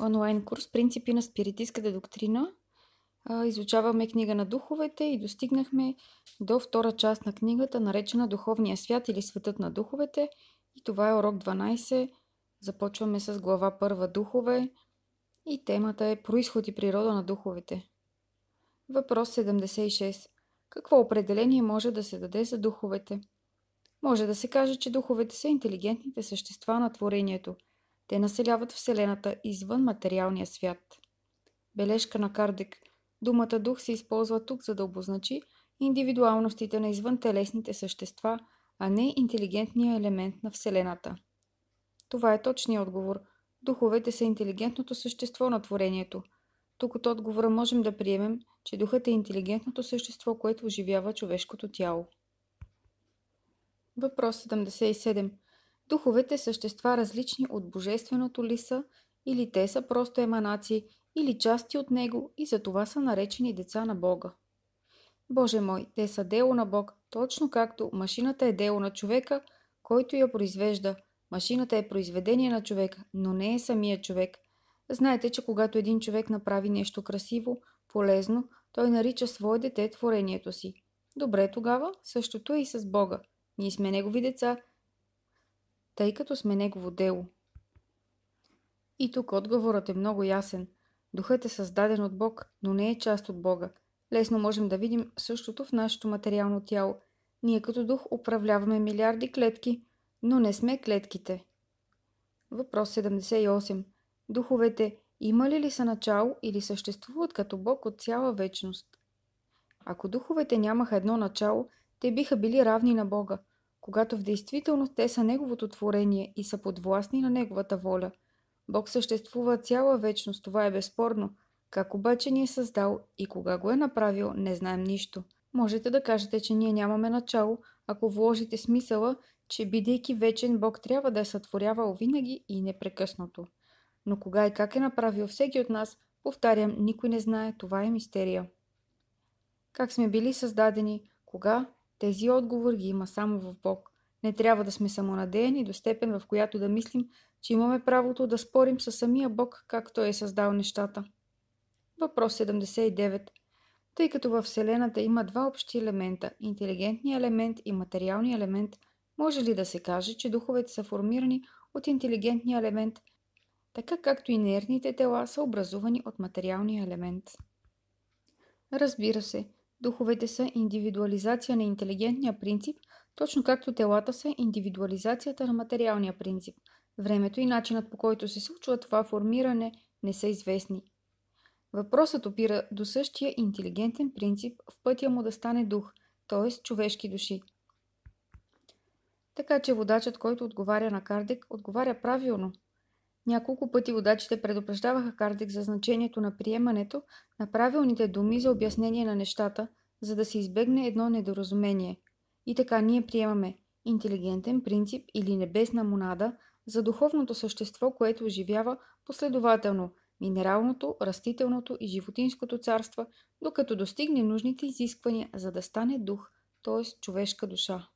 онлайн курс Принципи на спиритистката доктрина. Изучаваме книга на духовете и достигнахме до втора част на книгата, наречена Духовния свят или Светът на духовете. И това е урок 12. Започваме с глава първа Духове и темата е Происход и природа на духовете. Въпрос 76. Какво определение може да се даде за духовете? Може да се каже, че духовете са интелигентните същества на творението – те населяват Вселената извън материалния свят. Бележка на Кардек. Думата дух се използва тук, за да обозначи индивидуалностите на извънтелесните същества, а не интелигентния елемент на Вселената. Това е точният отговор. Духовете са интелигентното същество на творението. Тук от отговора можем да приемем, че духът е интелигентното същество, което оживява човешкото тяло. Въпрос 77. Духовете същества различни от божественото ли са, или те са просто еманации, или части от него и за това са наречени деца на Бога. Боже мой, те са дело на Бог, точно както машината е дело на човека, който я произвежда. Машината е произведение на човека, но не е самия човек. Знаете, че когато един човек направи нещо красиво, полезно, той нарича свое дете творението си. Добре тогава, същото е и с Бога. Ние сме негови деца тъй като сме Негово дело. И тук отговорът е много ясен. Духът е създаден от Бог, но не е част от Бога. Лесно можем да видим същото в нашето материално тяло. Ние като дух управляваме милиарди клетки, но не сме клетките. Въпрос 78. Духовете имали ли са начало или съществуват като Бог от цяла вечност? Ако духовете нямаха едно начало, те биха били равни на Бога – когато в действителност те са Неговото творение и са подвластни на Неговата воля. Бог съществува цяла вечност, това е безспорно. Как обаче ни е създал и кога го е направил, не знаем нищо. Можете да кажете, че ние нямаме начало, ако вложите смисъла, че бидейки вечен, Бог трябва да е сътворявал винаги и непрекъснато. Но кога и как е направил всеки от нас, повтарям, никой не знае, това е мистерия. Как сме били създадени, кога, тези отговори ги има само в Бог. Не трябва да сме самонадеяни до степен, в която да мислим, че имаме правото да спорим със самия Бог, как Той е създал нещата. Въпрос 79. Тъй като във Вселената има два общи елемента – интелигентния елемент и материалния елемент, може ли да се каже, че духовете са формирани от интелигентния елемент, така както инертните тела са образувани от материалния елемент? Разбира се – Духовете са индивидуализация на интелигентния принцип, точно както телата са индивидуализацията на материалния принцип. Времето и начинът по който се случва това формиране не са известни. Въпросът опира до същия интелигентен принцип в пътя му да стане дух, т.е. човешки души. Така че водачът, който отговаря на Кардек, отговаря правилно – няколко пъти водачите предупреждаваха Кардик за значението на приемането на правилните думи за обяснение на нещата, за да се избегне едно недоразумение. И така ние приемаме интелигентен принцип или небесна монада за духовното същество, което оживява последователно минералното, растителното и животинското царство, докато достигне нужните изисквания, за да стане дух, т.е. човешка душа.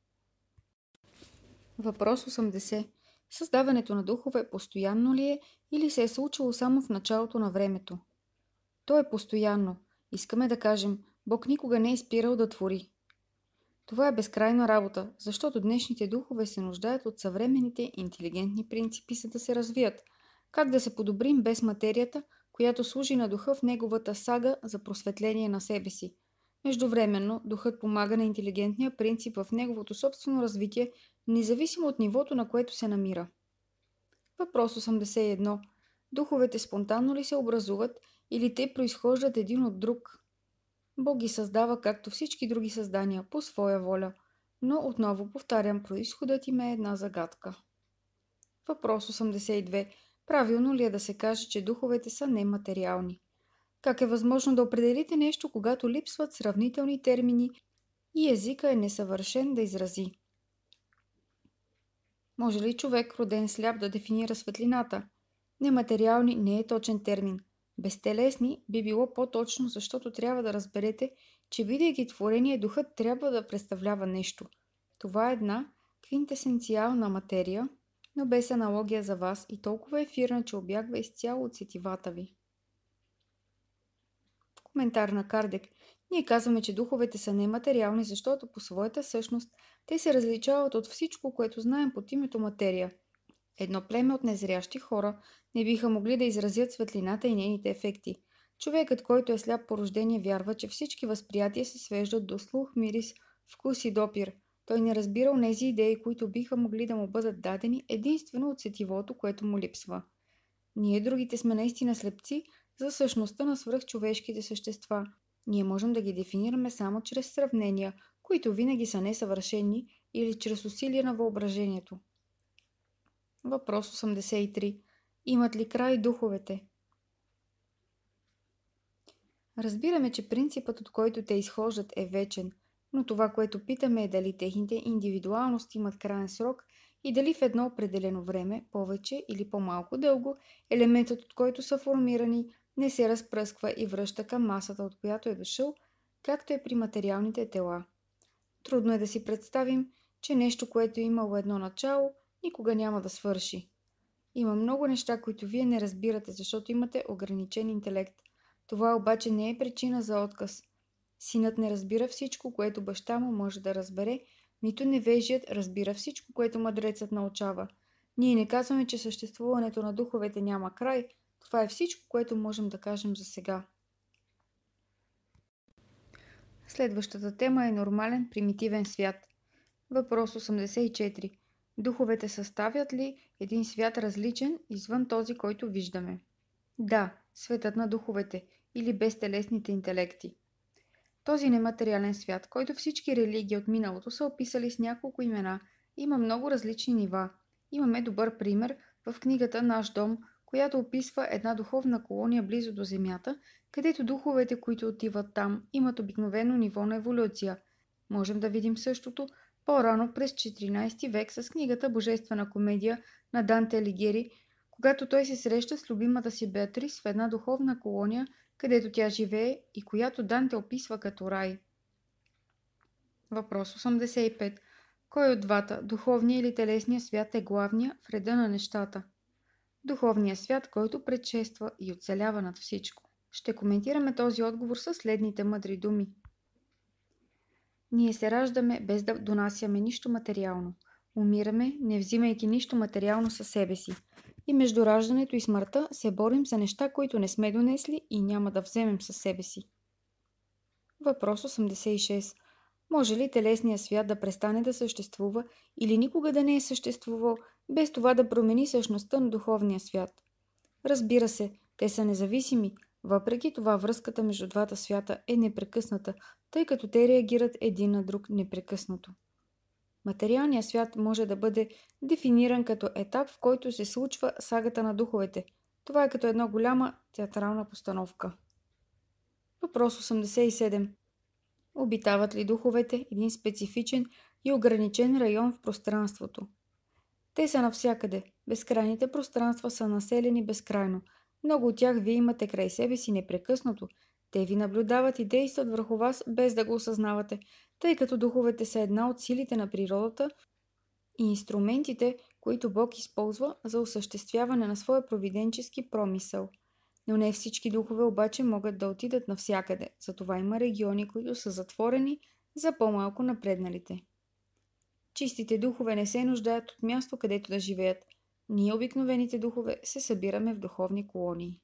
Въпрос 80. Създаването на духове постоянно ли е или се е случило само в началото на времето? То е постоянно. Искаме да кажем, Бог никога не е спирал да твори. Това е безкрайна работа, защото днешните духове се нуждаят от съвременните интелигентни принципи, за да се развият. Как да се подобрим без материята, която служи на духа в неговата сага за просветление на себе си? Междувременно, духът помага на интелигентния принцип в неговото собствено развитие независимо от нивото, на което се намира. Въпрос 81. Духовете спонтанно ли се образуват или те произхождат един от друг? Бог ги създава както всички други създания, по своя воля. Но отново повтарям, происходът им е една загадка. Въпрос 82. Правилно ли е да се каже, че духовете са нематериални? Как е възможно да определите нещо, когато липсват сравнителни термини и езика е несъвършен да изрази? Може ли човек, роден сляп, да дефинира светлината? Нематериални не е точен термин. Безтелесни би било по-точно, защото трябва да разберете, че бидейки творение, духът трябва да представлява нещо. Това е една квинтесенциална материя, но без аналогия за вас и толкова ефирна, че обягва изцяло от сетивата ви. Коментар на Кардек. Ние казваме, че духовете са нематериални, защото по своята същност те се различават от всичко, което знаем под името материя. Едно племе от незрящи хора не биха могли да изразят светлината и нейните ефекти. Човекът, който е сляп по рождение, вярва, че всички възприятия се свеждат до слух, мирис, вкус и допир. Той не разбира онези идеи, които биха могли да му бъдат дадени единствено от сетивото, което му липсва. Ние другите сме наистина слепци за същността на свръхчовешките същества – ние можем да ги дефинираме само чрез сравнения, които винаги са несъвършени или чрез усилия на въображението. Въпрос 83. Имат ли край духовете? Разбираме, че принципът, от който те изхождат, е вечен, но това, което питаме е дали техните индивидуалности имат крайен срок и дали в едно определено време, повече или по-малко дълго, елементът, от който са формирани, не се разпръсква и връща към масата, от която е дошъл, както е при материалните тела. Трудно е да си представим, че нещо, което е имало едно начало, никога няма да свърши. Има много неща, които вие не разбирате, защото имате ограничен интелект. Това обаче не е причина за отказ. Синът не разбира всичко, което баща му може да разбере, нито невежият разбира всичко, което мъдрецът научава. Ние не казваме, че съществуването на духовете няма край – това е всичко, което можем да кажем за сега. Следващата тема е нормален примитивен свят. Въпрос 84. Духовете съставят ли един свят различен извън този, който виждаме? Да, светът на духовете или безтелесните интелекти. Този нематериален свят, който всички религии от миналото са описали с няколко имена, има много различни нива. Имаме добър пример в книгата Наш дом която описва една духовна колония близо до Земята, където духовете, които отиват там, имат обикновено ниво на еволюция. Можем да видим същото по-рано през 14 век с книгата Божествена комедия на Данте Алигери, когато той се среща с любимата си Беатрис в една духовна колония, където тя живее и която Данте описва като рай. Въпрос 85. Кой от двата, духовния или телесния свят е главния в реда на нещата? духовния свят, който предшества и оцелява над всичко. Ще коментираме този отговор със следните мъдри думи. Ние се раждаме без да донасяме нищо материално. Умираме, не взимайки нищо материално със себе си. И между раждането и смъртта се борим за неща, които не сме донесли и няма да вземем със себе си. Въпрос 86. Може ли телесният свят да престане да съществува или никога да не е съществувал, без това да промени същността на духовния свят. Разбира се, те са независими, въпреки това връзката между двата свята е непрекъсната, тъй като те реагират един на друг непрекъснато. Материалният свят може да бъде дефиниран като етап, в който се случва сагата на духовете. Това е като една голяма театрална постановка. Въпрос 87. Обитават ли духовете един специфичен и ограничен район в пространството? Те са навсякъде. Безкрайните пространства са населени безкрайно. Много от тях вие имате край себе си непрекъснато. Те ви наблюдават и действат върху вас без да го осъзнавате, тъй като духовете са една от силите на природата и инструментите, които Бог използва за осъществяване на своя провиденчески промисъл. Но не всички духове обаче могат да отидат навсякъде, затова има региони, които са затворени за по-малко напредналите. Чистите духове не се нуждаят от място, където да живеят. Ние, обикновените духове, се събираме в духовни колонии.